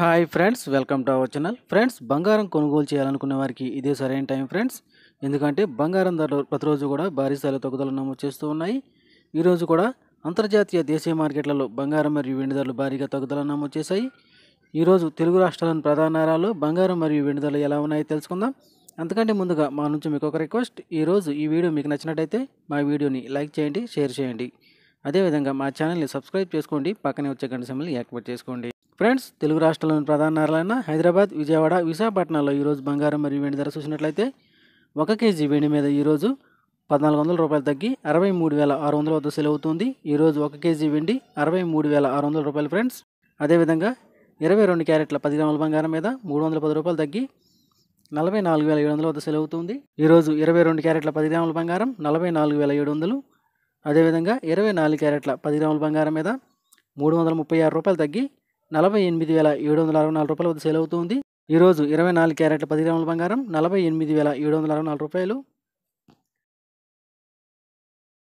hi friends welcome to our channel friends బంగారం కొనుగోలు చేయాలనుకునే వారికి ఇదే సరైన టైం ఫ్రెండ్స్ ఎందుకంటే బంగారం ధరలు ప్రతిరోజు కూడా భారీ స్థాయిలో తగ్గుదల నమోదు చేస్తూ ఉన్నాయి ఈరోజు కూడా అంతర్జాతీయ దేశీయ మార్కెట్లలో బంగారం మరియు వెండి ధరలు భారీగా తగ్గుదల నమోదు చేశాయి ఈరోజు తెలుగు రాష్ట్రాలను ప్రధాన నగరాలు బంగారం మరియు వెండి ధరలు ఎలా ఉన్నాయో తెలుసుకుందాం అంతకంటే ముందుగా మా నుంచి మీకు ఒక రిక్వెస్ట్ ఈరోజు ఈ వీడియో మీకు నచ్చినట్టయితే మా వీడియోని లైక్ చేయండి షేర్ చేయండి అదేవిధంగా మా ఛానల్ని సబ్స్క్రైబ్ చేసుకోండి పక్కనే వచ్చే గంట సమయంలో యాక్టివేట్ చేసుకోండి ఫ్రెండ్స్ తెలుగు రాష్ట్రంలోని ప్రధాన నగరాలైన హైదరాబాద్ విజయవాడ విశాఖపట్నంలో ఈరోజు బంగారం మరియు వెండి ధర చూసినట్లయితే ఒక కేజీ వెండి మీద ఈరోజు పద్నాలుగు వందల రూపాయలు తగ్గి అరవై మూడు వేల ఆరు వందల వద్ద సెల్ అవుతుంది ఈరోజు ఒక కేజీ వెండి అరవై మూడు వేల ఆరు వందల రూపాయలు ఫ్రెండ్స్ అదేవిధంగా ఇరవై రెండు క్యారెట్ల పది గ్రాముల బంగారం మీద మూడు వందల పది రూపాయలు తగ్గి నలభై నాలుగు వేల ఏడు వందల వద్ద సెల్ అవుతుంది ఈరోజు ఇరవై రెండు క్యారెట్ల పది గ్రాముల బంగారం నలభై నాలుగు వేల ఏడు వందలు అదేవిధంగా ఇరవై నాలుగు క్యారెట్ల పది గ్రాముల బంగారం మీద మూడు వందల ముప్పై ఆరు రూపాయలు తగ్గి నలభై ఎనిమిది వేల ఏడు వందల అరవై నాలుగు రూపాయల వద్ద సేల్ అవుతుంది ఈరోజు ఇరవై నాలుగు క్యారెట్ల పది గ్రాముల బంగారం నలభై ఎనిమిది వేల ఏడు వందల అరవై నాలుగు రూపాయలు